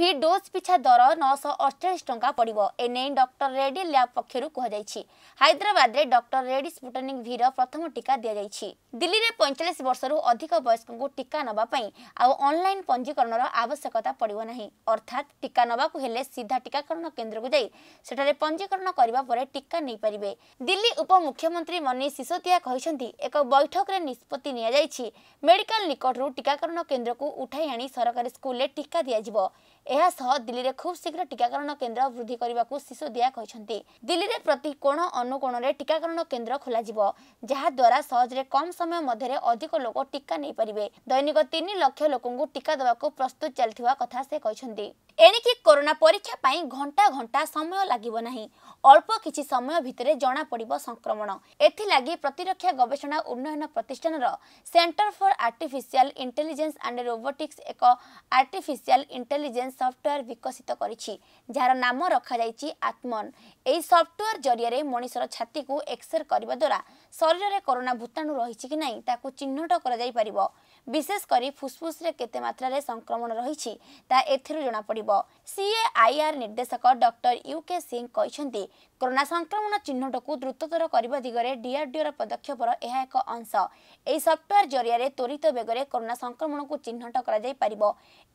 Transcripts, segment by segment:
କୋଭି dose ପିଛା ଦର ନଅଶହ ଅଠଚାଳିଶ ଟଙ୍କା ପଡ଼ିବ ଏନେଇ ଡକ୍ଟର ରେଡ୍ଡି ଲ୍ୟାବ୍ ପକ୍ଷରୁ କୁହାଯାଇଛି ହାଇଦ୍ରାବାଦରେ ଡକ୍ଟର ରେଡ୍ଡି ସ୍ପୁଟନିକ୍ ଭିର ପ୍ରଥମ ଟିକା ଦିଆଯାଇଛି ଦିଲ୍ଲୀରେ ପଇଁଚାଳିଶ ବର୍ଷରୁ ଅଧିକ ବୟସ୍କଙ୍କୁ ଟିକା ନେବା ପାଇଁ ଆଉ ଅନ୍ଲାଇନ୍ ପଞ୍ଜୀକରଣର ଆବଶ୍ୟକତା ପଡ଼ିବ ନାହିଁ ଅର୍ଥାତ୍ ଟିକା ନେବାକୁ ହେଲେ ସିଧା ଟିକାକରଣ କେନ୍ଦ୍ରକୁ ଯାଇ ସେଠାରେ ପଞ୍ଜୀକରଣ କରିବା ପରେ ଟିକା ନେଇପାରିବେ ଦିଲ୍ଲୀ ଉପମୁଖ୍ୟମନ୍ତ୍ରୀ ମନୀଷ ସିସୋଦିଆ କହିଛନ୍ତି ଏକ ବୈଠକରେ ନିଷ୍ପତ୍ତି ନିଆଯାଇଛି ମେଡିକାଲ ନିକଟରୁ ଟିକାକରଣ କେନ୍ଦ୍ରକୁ ଉଠାଇ ଆଣି ସରକାରୀ ସ୍କୁଲରେ ଟିକା ଦିଆଯିବ ଏହାସହ ଦିଲ୍ଲୀରେ ଖୁବ୍ ଶୀଘ୍ର ଟିକାକରଣ କେନ୍ଦ୍ର ବୃଦ୍ଧି କରିବାକୁ ସିସୋଦିଆ କହିଛନ୍ତି ଦିଲ୍ଲୀରେ ପ୍ରତି କୋଣ ଅନୁକୋଣରେ ଟିକାକରଣ କେନ୍ଦ୍ର ଖୋଲାଯିବ ଯାହାଦ୍ୱାରା ସହଜରେ କମ୍ ସମୟ ମଧ୍ୟରେ ଅଧିକ ଲୋକ ଟିକା ନେଇପାରିବେ ଦୈନିକ ତିନି ଲକ୍ଷ ଲୋକଙ୍କୁ ଟିକା ଦେବାକୁ ପ୍ରସ୍ତୁତ ଚାଲିଥିବା କଥା ସେ କହିଛନ୍ତି ଏଣିକି କରୋନା ପରୀକ୍ଷା ପାଇଁ ଘଣ୍ଟା ଘଣ୍ଟା ସମୟ ଲାଗିବ ନାହିଁ ଅଳ୍ପ କିଛି ସମୟ ଭିତରେ ଜଣାପଡ଼ିବ ସଂକ୍ରମଣ ଏଥିଲାଗି ପ୍ରତିରକ୍ଷା ଗବେଷଣା ଉନ୍ନୟନ ପ୍ରତିଷ୍ଠାନର centre for artificial intelligence and robotics ଏକ ଆର୍ଟିଫିସିଆଲ ଇଣ୍ଟେଲିଜେନ୍ସ ସଫ୍ଟୱେୟାର ବିକଶିତ କରିଛି ଯାହାର ନାମ ରଖାଯାଇଛି ଆତ୍ମନ୍ ଏହି ସଫ୍ଟୱେୟାର ଜରିଆରେ ମଣିଷର ଛାତିକୁ ଏକ୍ସରେ କରିବା ଦ୍ୱାରା ଶରୀରରେ କରୋନା ଭୂତାଣୁ ରହିଛି କି ନାହିଁ ତାକୁ ଚିହ୍ନଟ କରାଯାଇପାରିବ ବିଶେଷ କରି ଫୁସ୍ଫୁସ୍ରେ କେତେ ମାତ୍ରାରେ ସଂକ୍ରମଣ ରହିଛି ତାହା ଏଥିରୁ ଜଣାପଡ଼ିବ ସିଏଆଇଆର୍ ନିର୍ଦ୍ଦେଶକ ଡକ୍ଟର ୟୁକେ ସିଂ କହିଛନ୍ତି କରୋନା ସଂକ୍ରମଣ ଚିହ୍ନଟକୁ ଦ୍ରୁତତର କରିବା ଦିଗରେ ଡିଆର୍ଡିଓର ପଦକ୍ଷେପର ଏହା ଏକ ଅଂଶ ଏହି ସଫ୍ଟୱେୟାର ଜରିଆରେ ତ୍ୱରିତ ବେଗରେ କରୋନା ସଂକ୍ରମଣକୁ ଚିହ୍ନଟ କରାଯାଇପାରିବ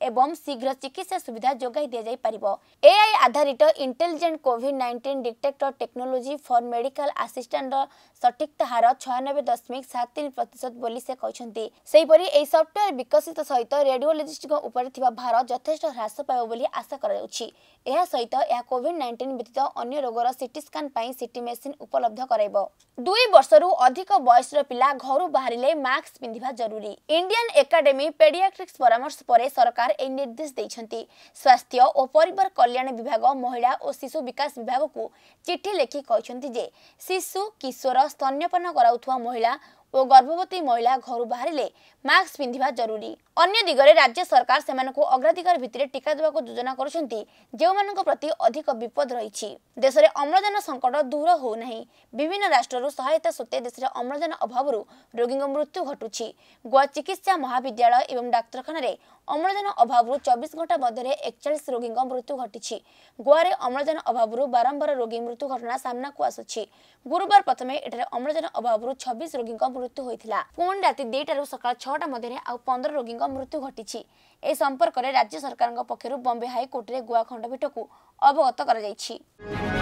ଏବଂ ଶୀଘ୍ର ଚିକିତ୍ସା ସୁବିଧା ଯୋଗାଇ ଦିଆଯାଇପାରିବ ଏଆଇ ଆଧାରିତ intelligent COVID nineteen detector technology for medical ଆସିଷ୍ଟାଣ୍ଟର ସଠିକତା ହାର ଛୟାନବେ ଦଶମିକ ସାତ ତିନି ପ୍ରତିଶତ ବୋଲି ସେ କହିଛନ୍ତି ସେହିପରି ଏହି ସଫ୍ଟୱେୟାର ବିକଶିତ ସହିତ ରେଡିଓଲୋଜିଷ୍ଟଙ୍କ ଉପରେ ଥିବା ଭାର ଯଥେଷ୍ଟ ହ୍ରାସ ପାଇବ ବୋଲି ଆଶା କରାଯାଉଛି ଏହା ସହିତ ଏହା କୋଭିଡ୍ ନାଇଣ୍ଟିନ୍ ବ୍ୟତୀତ ଅନ୍ୟ ରୋଗର ସିଟି ସ୍କାନ୍ ପାଇଁ ସିଟି ମେସିନ୍ ଉପଲବ୍ଧ କରାଇବ ଦୁଇ ବର୍ଷରୁ ଅଧିକ ବୟସର ପିଲା ଘରୁ ବାହାରିଲେ ମାସ୍କ ପିନ୍ଧିବା ଜରୁରୀ ଇଣ୍ଡିଆନ୍ ଏକାଡେମୀ ପେଡିଆଟ୍ରିକ୍ସ ପରାମର୍ଶ ପରେ ସରକାର ଏହି ନିର୍ଦ୍ଦେଶ ଦେଇଛନ୍ତି ସ୍ୱାସ୍ଥ୍ୟ ଓ ପରିବାର କଲ୍ୟାଣ ବିଭାଗ ମହିଳା ଓ ଶିଶୁ ବିକାଶ ବିଭାଗକୁ ଚିଠି ଲେଖି କହିଛନ୍ତି ଯେ ଶିଶୁ କିଶୋର ସ୍ତନ୍ୟପାନ କରାଉଥିବା ମହିଳା ଓ ଗର୍ଭବତୀ ମହିଳା ଘରୁ ବାହାରିଲେ ମାସ୍କ ପିନ୍ଧିବା ଜରୁରୀ ଅନ୍ୟ ଦିଗରେ ରାଜ୍ୟ ସରକାର ସେମାନଙ୍କୁ ଅଗ୍ରାଧିକାର ଭିତ୍ତିରେ ଟିକା ଦେବାକୁ ଯୋଜନା କରୁଛନ୍ତି ଯେଉଁମାନଙ୍କ ପ୍ରତି ଅଧିକ ବିପଦ ରହିଛି ଦେଶରେ ଅମ୍ଳଜାନ ସଙ୍କଟ ଦୂର ହେଉନାହିଁ ବିଭିନ୍ନ ରାଷ୍ଟ୍ରରୁ ସହାୟତା ସତ୍ତ୍ୱେ ଦେଶରେ ଅମ୍ଳଜାନ ଅଭାବରୁ ରୋଗୀଙ୍କ ମୃତ୍ୟୁ ଘଟୁଛି ଗୋଆ ଚିକିତ୍ସା ମହାବିଦ୍ୟାଳୟ ଏବଂ ଡାକ୍ତରଖାନାରେ ଅମ୍ଳଜାନ ଅଭାବରୁ ଚବିଶ ଘଣ୍ଟା ମଧ୍ୟରେ ଏକଚାଳିଶ ରୋଗୀଙ୍କ ମୃତ୍ୟୁ ଘଟିଛି ଗୋଆରେ ଅମ୍ଳଜାନ ଅଭାବରୁ ବାରମ୍ବାର ରୋଗୀ ମୃତ୍ୟୁ ଘଟଣା ସାମ୍ନାକୁ ଆସୁଛି ଗୁରୁବାର ପ୍ରଥମେ ଏଠାରେ ଅମ୍ଳଜାନ ଅଭାବରୁ ଛବିଶ ରୋଗୀଙ୍କ ମୃତ୍ୟୁ ହୋଇଥିଲା ପୁଣି ରାତି ଦୁଇଟାରୁ ସକାଳ ଛଅଟା ମଧ୍ୟରେ ଆଉ ପନ୍ଦର ରୋଗୀଙ୍କ ମୃତ୍ୟୁ ଘଟିଛି ଏ ସମ୍ପର୍କରେ ରାଜ୍ୟ ସରକାରଙ୍କ ପକ୍ଷରୁ ବମ୍ବେ ହାଇକୋର୍ଟରେ ଗୋଆ ଖଣ୍ଡପୀଠକୁ ଅବଗତ କରାଯାଇଛି